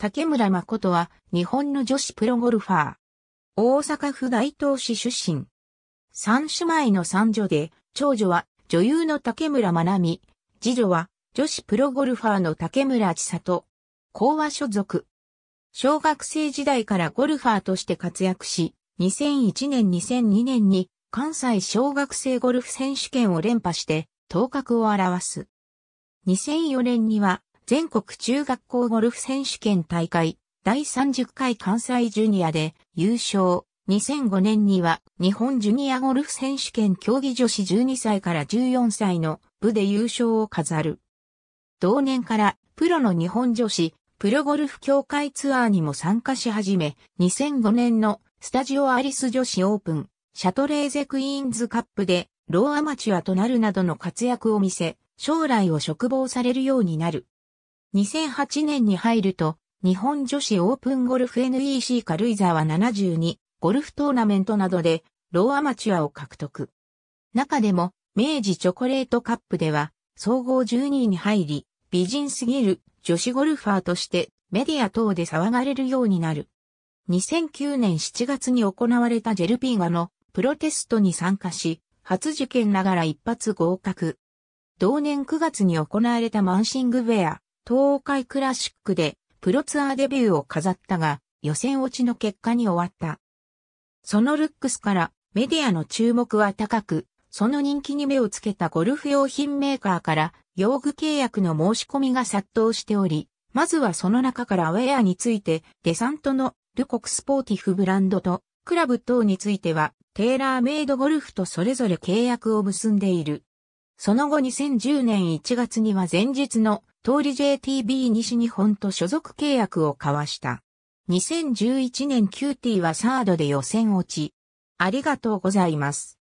竹村誠は日本の女子プロゴルファー。大阪府大東市出身。三姉妹の三女で、長女は女優の竹村まなみ、次女は女子プロゴルファーの竹村千里。講和所属。小学生時代からゴルファーとして活躍し、2001年2002年に関西小学生ゴルフ選手権を連覇して頭角を表す。2004年には全国中学校ゴルフ選手権大会第30回関西ジュニアで優勝。2005年には日本ジュニアゴルフ選手権競技女子12歳から14歳の部で優勝を飾る。同年からプロの日本女子プロゴルフ協会ツアーにも参加し始め、2005年のスタジオアリス女子オープン、シャトレーゼクイーンズカップでローアマチュアとなるなどの活躍を見せ、将来を嘱望されるようになる。2008年に入ると、日本女子オープンゴルフ NEC 軽井沢72ゴルフトーナメントなどで、ローアマチュアを獲得。中でも、明治チョコレートカップでは、総合12位に入り、美人すぎる女子ゴルファーとしてメディア等で騒がれるようになる。2009年7月に行われたジェルピーガのプロテストに参加し、初受験ながら一発合格。同年9月に行われたマンシングウェア東海クラシックでプロツアーデビューを飾ったが、予選落ちの結果に終わった。そのルックスからメディアの注目は高く、その人気に目をつけたゴルフ用品メーカーから用具契約の申し込みが殺到しており、まずはその中からウェアについてデサントのルコクスポーティフブランドとクラブ等についてはテーラーメイドゴルフとそれぞれ契約を結んでいる。その後2010年1月には前日の通り JTB 西日本と所属契約を交わした。2011年 qt はサードで予選落ち。ありがとうございます。